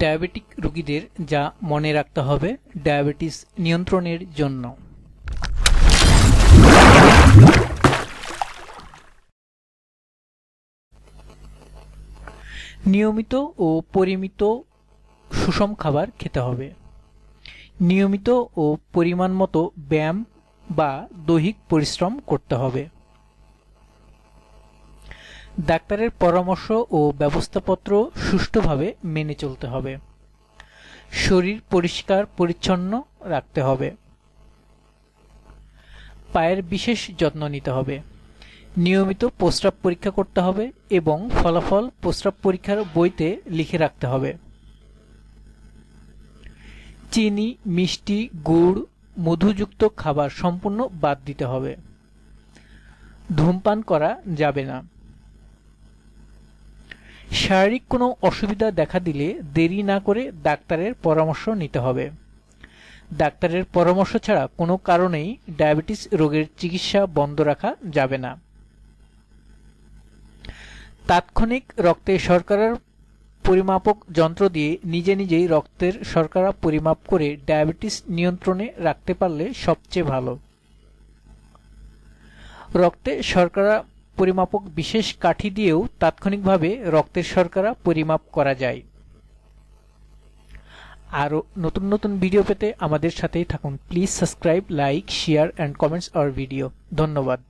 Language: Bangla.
ডায়াবেটিক রোগীদের যা মনে রাখতে হবে ডায়াবেটিস নিয়ন্ত্রণের জন্য নিয়মিত ও পরিমিত সুষম খাবার খেতে হবে নিয়মিত ও পরিমাণ মতো ব্যায়াম বা দৈহিক পরিশ্রম করতে হবে ডাক্তারের পরামর্শ ও ব্যবস্থাপত্র সুষ্ঠুভাবে মেনে চলতে হবে শরীর পরিষ্কার পরিচ্ছন্ন রাখতে হবে পায়ের বিশেষ যত্ন নিতে হবে নিয়মিত প্রস্রাব পরীক্ষা করতে হবে এবং ফলাফল প্রস্রাব পরীক্ষার বইতে লিখে রাখতে হবে চিনি মিষ্টি গুড় মধুযুক্ত খাবার সম্পূর্ণ বাদ দিতে হবে ধূমপান করা যাবে না শারীরিক কোনো অসুবিধা দেখা দিলে দেরি না করে ডাক্তারের পরামর্শ নিতে হবে ডাক্তারের পরামর্শ ছাড়া কোনো কারণেই ডায়াবেটিস রোগের চিকিৎসা বন্ধ রাখা যাবে না তাৎক্ষণিক রক্তে শর্করার পরিমাপক যন্ত্র দিয়ে নিজে নিজেই রক্তের শর্করা পরিমাপ করে ডায়াবেটিস নিয়ন্ত্রণে রাখতে পারলে সবচেয়ে ভালো রক্তে শর্করা পরিমাপক বিশেষ কাঠি দিয়েও তাৎক্ষণিকভাবে রক্তের শর্করা পরিমাপ করা যায় আরও নতুন নতুন ভিডিও পেতে আমাদের সাথেই থাকুন please subscribe like share and comments our video ধন্যবাদ